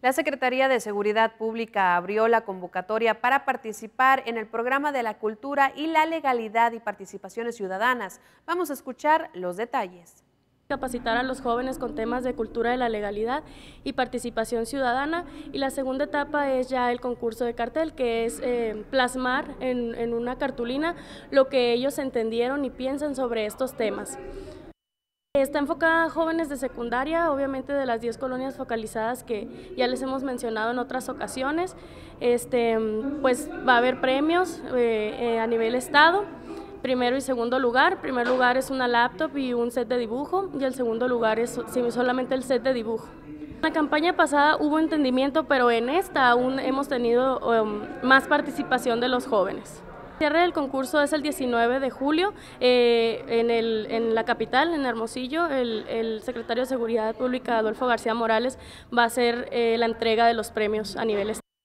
La Secretaría de Seguridad Pública abrió la convocatoria para participar en el programa de la cultura y la legalidad y participaciones ciudadanas. Vamos a escuchar los detalles capacitar a los jóvenes con temas de cultura de la legalidad y participación ciudadana. Y la segunda etapa es ya el concurso de cartel, que es eh, plasmar en, en una cartulina lo que ellos entendieron y piensan sobre estos temas. Está enfocada a jóvenes de secundaria, obviamente de las 10 colonias focalizadas que ya les hemos mencionado en otras ocasiones. Este, pues va a haber premios eh, eh, a nivel estado primero y segundo lugar. Primer lugar es una laptop y un set de dibujo y el segundo lugar es solamente el set de dibujo. En la campaña pasada hubo entendimiento, pero en esta aún hemos tenido um, más participación de los jóvenes. El cierre del concurso es el 19 de julio eh, en, el, en, la capital, en Hermosillo. El, el, secretario de Seguridad Pública, Adolfo García Morales, va a hacer eh, la entrega de los premios a nivel estatal.